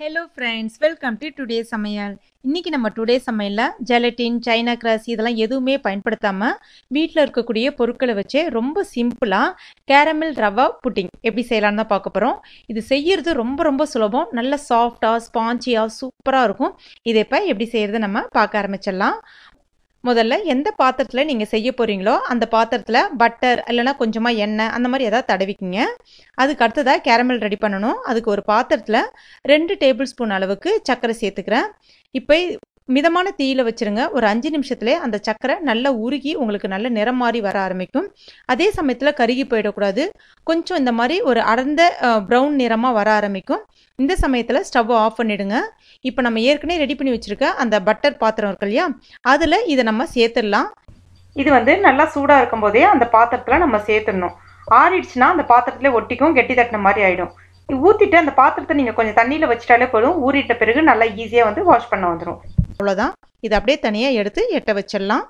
hello friends welcome to today சமையல் இன்றைக்கி நம்ம டுடே சமையலில் ஜெலட்டின் சைனா கிராஸ் இதெல்லாம் எதுவுமே பயன்படுத்தாமல் வீட்டில் இருக்கக்கூடிய பொருட்களை வச்சு ரொம்ப சிம்பிளாக கேரமில் ரவா புட்டிங் எப்படி செய்யலான்னு தான் பார்க்க போகிறோம் இது செய்யறது ரொம்ப ரொம்ப சுலபம் நல்ல சாஃப்டாக ஸ்பாஞ்சியாக சூப்பராக இருக்கும் இதை இப்போ எப்படி செய்கிறது நம்ம பார்க்க ஆரம்பிச்சிடலாம் முதல்ல எந்த பாத்திரத்தில் நீங்கள் செய்ய போகிறீங்களோ அந்த பாத்திரத்தில் பட்டர் இல்லைனா கொஞ்சமாக எண்ணெய் அந்த மாதிரி எதாவது தடவிக்கிங்க அதுக்கு அடுத்ததாக கேரமல் ரெடி பண்ணணும் அதுக்கு ஒரு பாத்திரத்தில் ரெண்டு டேபிள் ஸ்பூன் அளவுக்கு சர்க்கரை சேர்த்துக்கிறேன் இப்போ மிதமான தீயில வச்சுருங்க ஒரு அஞ்சு நிமிஷத்துலேயே அந்த சக்கரை நல்லா உருகி உங்களுக்கு நல்ல நிறம் மாறி வர ஆரம்பிக்கும் அதே சமயத்தில் கருகி போயிடக்கூடாது கொஞ்சம் இந்த மாதிரி ஒரு அடர்ந்த ப்ரௌன் நிறமாக வர ஆரம்பிக்கும் இந்த சமயத்தில் ஸ்டவ்வை ஆஃப் பண்ணிவிடுங்க இப்போ நம்ம ஏற்கனவே ரெடி பண்ணி வச்சுருக்க அந்த பட்டர் பாத்திரம் இருக்கு இல்லையா அதில் இதை நம்ம சேர்த்துடலாம் இது வந்து நல்லா சூடாக இருக்கும் போதே அந்த பாத்திரத்தில் நம்ம சேர்த்துடணும் ஆறிடுச்சுன்னா அந்த பாத்திரத்துல ஒட்டிக்கும் கெட்டி தட்டின மாதிரி ஆகிடும் ஊற்றிட்டு அந்த பாத்திரத்தை நீங்கள் கொஞ்சம் தண்ணியில் வச்சிட்டாலே போதும் ஊறிட்ட பிறகு நல்லா ஈஸியாக வந்து வாஷ் பண்ண வந்துடும் அவ்வளோதான் இதை அப்படியே தனியாக எடுத்து எட்ட வச்சிடலாம்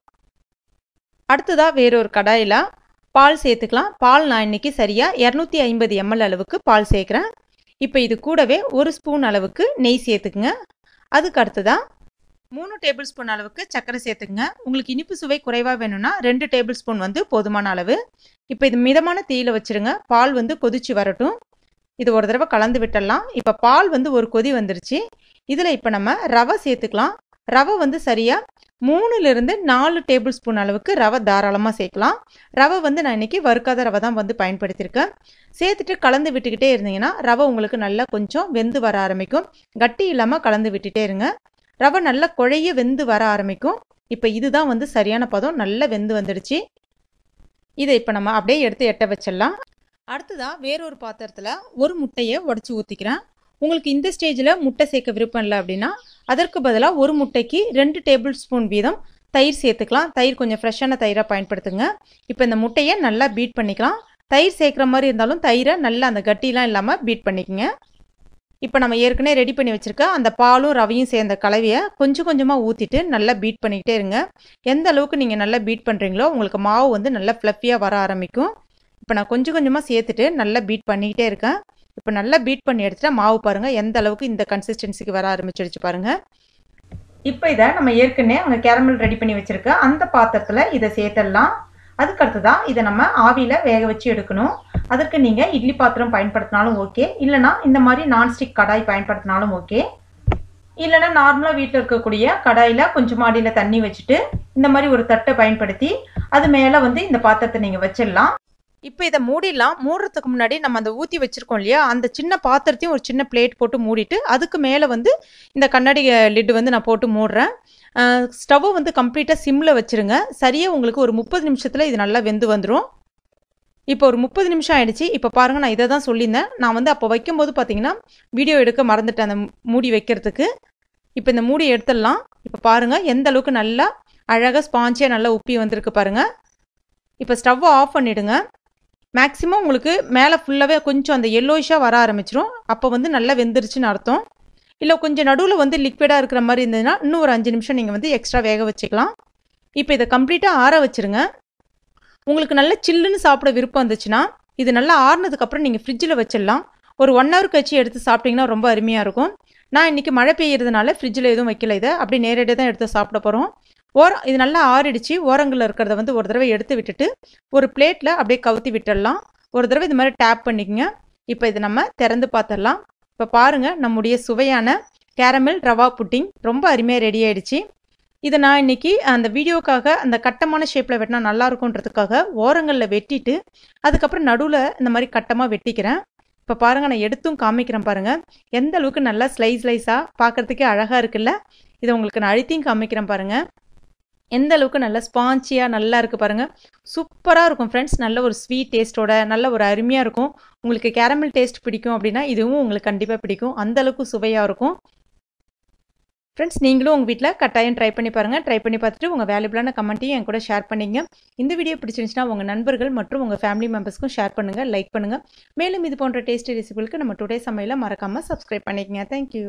அடுத்ததாக வேறொரு கடாயில் பால் சேர்த்துக்கலாம் பால் நான் இன்றைக்கி சரியாக இரநூத்தி ஐம்பது எம்எல் அளவுக்கு பால் சேர்க்குறேன் இப்போ இது கூடவே ஒரு ஸ்பூன் அளவுக்கு நெய் சேர்த்துக்குங்க அதுக்கு அடுத்ததாக மூணு டேபிள் ஸ்பூன் அளவுக்கு சர்க்கரை சேர்த்துக்குங்க உங்களுக்கு இனிப்பு சுவை குறைவாக வேணும்னா ரெண்டு டேபிள் ஸ்பூன் வந்து போதுமான அளவு இப்போ இது மிதமான தீயில் வச்சுருங்க பால் வந்து கொதிச்சு வரட்டும் இது ஒரு தடவை கலந்து விட்டுடலாம் இப்போ பால் வந்து ஒரு கொதி வந்துருச்சு இதில் இப்போ நம்ம ரவை சேர்த்துக்கலாம் ரவை வந்து சரியாக மூணுலேருந்து நாலு டேபிள் ஸ்பூன் அளவுக்கு ரவை தாராளமாக சேர்க்கலாம் ரவை வந்து நான் இன்றைக்கி வறுக்காத ரவை தான் வந்து பயன்படுத்தியிருக்கேன் சேர்த்துட்டு கலந்து விட்டுக்கிட்டே இருந்தீங்கன்னா ரவை உங்களுக்கு நல்லா கொஞ்சம் வெந்து வர ஆரம்பிக்கும் கட்டி இல்லாமல் கலந்து விட்டுட்டே இருங்க ரவை நல்லா குழைய வெந்து வர ஆரம்பிக்கும் இப்போ இதுதான் வந்து சரியான பதம் நல்லா வெந்து வந்துடுச்சு இதை இப்போ நம்ம அப்படியே எடுத்து எட்ட வச்சிடலாம் அடுத்ததாக வேறொரு பாத்திரத்தில் ஒரு முட்டையை உடச்சி ஊற்றிக்கிறேன் உங்களுக்கு இந்த ஸ்டேஜில் முட்டை சேர்க்க விருப்பம் இல்லை அப்படின்னா அதற்கு பதிலாக ஒரு முட்டைக்கு ரெண்டு டேபிள் ஸ்பூன் வீதம் தயிர் சேர்த்துக்கலாம் தயிர் கொஞ்சம் ஃப்ரெஷ்ஷான தயிராக பயன்படுத்துங்க இப்போ இந்த முட்டையை நல்லா பீட் பண்ணிக்கலாம் தயிர் சேர்க்குற மாதிரி இருந்தாலும் தயிரை நல்லா அந்த கட்டிலாம் இல்லாமல் பீட் பண்ணிக்கோங்க இப்போ நம்ம ஏற்கனவே ரெடி பண்ணி வச்சுருக்க அந்த பாலும் ரவையும் சேர்ந்த கலவையை கொஞ்சம் கொஞ்சமாக ஊற்றிட்டு நல்லா பீட் பண்ணிக்கிட்டே இருங்க எந்த அளவுக்கு நீங்கள் நல்லா பீட் பண்ணுறீங்களோ உங்களுக்கு மாவு வந்து நல்லா ஃப்ளஃபியாக வர ஆரம்பிக்கும் இப்போ நான் கொஞ்சம் கொஞ்சமாக சேர்த்துட்டு நல்லா பீட் பண்ணிக்கிட்டே இருக்கேன் இப்போ நல்லா பீட் பண்ணி எடுத்துட்டா மாவு பாருங்கள் எந்த அளவுக்கு இந்த கன்சிஸ்டன்சிக்கு வர ஆரம்பிச்சிடுச்சு பாருங்கள் இப்போ இதை நம்ம ஏற்கனவே அங்கே கேரமல் ரெடி பண்ணி வச்சுருக்க அந்த பாத்திரத்தில் இதை சேர்த்துடலாம் அதுக்கடுத்து தான் இதை நம்ம ஆவியில் வேக வச்சு எடுக்கணும் அதுக்கு நீங்கள் இட்லி பாத்திரம் பயன்படுத்தினாலும் ஓகே இல்லைனா இந்த மாதிரி நான்ஸ்டிக் கடாய் பயன்படுத்தினாலும் ஓகே இல்லைன்னா நார்மலாக வீட்டில் இருக்கக்கூடிய கடாயில் கொஞ்சம் மாடியில் தண்ணி வச்சுட்டு இந்த மாதிரி ஒரு தட்டை பயன்படுத்தி அது மேலே வந்து இந்த பாத்திரத்தை நீங்கள் வச்சிடலாம் இப்போ இதை மூடிடலாம் மூடுறதுக்கு முன்னாடி நம்ம அந்த ஊற்றி வச்சுருக்கோம் இல்லையா அந்த சின்ன பாத்திரத்தையும் ஒரு சின்ன பிளேட் போட்டு மூடிட்டு அதுக்கு மேலே வந்து இந்த கண்ணாடி லிட்டு வந்து நான் போட்டு மூடுறேன் ஸ்டவ்வை வந்து கம்ப்ளீட்டாக சிம்மில் வச்சுருங்க சரியாக உங்களுக்கு ஒரு முப்பது நிமிஷத்தில் இது நல்லா வெந்து வந்துடும் இப்போ ஒரு முப்பது நிமிஷம் ஆகிடுச்சு இப்போ பாருங்கள் நான் இதை தான் சொல்லியிருந்தேன் நான் வந்து அப்போ வைக்கும்போது பார்த்தீங்கன்னா வீடியோ எடுக்க மறந்துட்டேன் அந்த மூடி வைக்கிறதுக்கு இப்போ இந்த மூடி எடுத்துடலாம் இப்போ பாருங்கள் எந்த அளவுக்கு நல்லா அழகாக ஸ்பாஞ்சியாக நல்லா உப்பி வந்திருக்கு பாருங்கள் இப்போ ஸ்டவ்வை ஆஃப் பண்ணிவிடுங்க மேக்ஸிமம் உங்களுக்கு மேலே ஃபுல்லாகவே கொஞ்சம் அந்த எல்லோயிஷாக வர ஆரம்பிச்சிரும் அப்போ வந்து நல்லா வெந்துருச்சுன்னு அர்த்தம் இல்லை கொஞ்சம் நடுவில் வந்து லிக்விடாக இருக்கிற மாதிரி இருந்ததுன்னா இன்னும் ஒரு அஞ்சு நிமிஷம் நீங்கள் வந்து எக்ஸ்ட்ரா வேக வச்சுக்கலாம் இப்போ இதை கம்ப்ளீட்டாக ஆற வச்சுருங்க உங்களுக்கு நல்லா சில்லுன்னு சாப்பிட விருப்பம் இருந்துச்சுன்னா இது நல்லா ஆறுனதுக்கப்புறம் நீங்கள் ஃப்ரிட்ஜில் வச்சிடலாம் ஒரு ஒன் ஹவர் கழிச்சு எடுத்து சாப்பிட்டிங்கன்னா ரொம்ப அருமையாக இருக்கும் நான் இன்றைக்கி மழை பெய்யறதுனால ஃப்ரிட்ஜில் எதுவும் வைக்கல இதை அப்படி நேரடியாக தான் எடுத்து சாப்பிட போகிறோம் ஓரம் இது நல்லா ஆறிடுச்சு ஓரங்களில் இருக்கிறத வந்து ஒரு தடவை எடுத்து விட்டுட்டு ஒரு பிளேட்டில் அப்படியே கவுத்தி விட்டுடலாம் ஒரு தடவை இது மாதிரி டேப் பண்ணிக்கோங்க இப்போ இதை நம்ம திறந்து பார்த்துடலாம் இப்போ பாருங்கள் நம்முடைய சுவையான கேரமில் ரவா புட்டிங் ரொம்ப அருமையாக ரெடி ஆகிடுச்சு இதை நான் இன்றைக்கி அந்த வீடியோக்காக அந்த கட்டமான ஷேப்பில் வெட்டினா நல்லாயிருக்குன்றதுக்காக ஓரங்களில் வெட்டிட்டு அதுக்கப்புறம் நடுவில் இந்த மாதிரி கட்டமாக வெட்டிக்கிறேன் இப்போ பாருங்கள் நான் எடுத்தும் காமிக்கிறேன் பாருங்கள் எந்த அளவுக்கு நல்லா ஸ்லைஸ் ஸ்லைஸாக பார்க்குறதுக்கே அழகாக இருக்குல்ல இதை உங்களுக்கு நான் அழுத்தியும் காமிக்கிறேன் பாருங்கள் எந்த அளவுக்கு நல்லா ஸ்பாஞ்சியாக நல்லா இருக்குது பாருங்கள் சூப்பராக இருக்கும் ஃப்ரெண்ட்ஸ் நல்ல ஒரு ஸ்வீட் டேஸ்ட்டோட நல்ல ஒரு அருமையாக இருக்கும் உங்களுக்கு கேரமல் டேஸ்ட் பிடிக்கும் அப்படின்னா இதுவும் உங்களுக்கு கண்டிப்பாக பிடிக்கும் அந்த அளவுக்கு சுவையாக இருக்கும் ஃப்ரெண்ட்ஸ் நீங்களும் உங்கள் வீட்டில் கட்டாயம் ட்ரை பண்ணி பாருங்கள் ட்ரை பண்ணி பார்த்துட்டு உங்கள் வேல்யூபிளான கமெண்ட்டையும் என் கூட ஷேர் பண்ணிங்க இந்த வீடியோ பிடிச்சிருந்துச்சுன்னா உங்கள் நண்பர்கள் மற்றும் உங்கள் ஃபேமிலி மெம்பர்ஸ்க்கும் ஷேர் பண்ணுங்கள் லைக் பண்ணுங்கள் மேலும் இது போன்ற டேஸ்ட்டி ரெசிபிகளுக்கு நம்ம டுடே சமையலில் மறக்காமல் சப்ஸ்கிரைப் பண்ணிக்கங்க தேங்க்யூ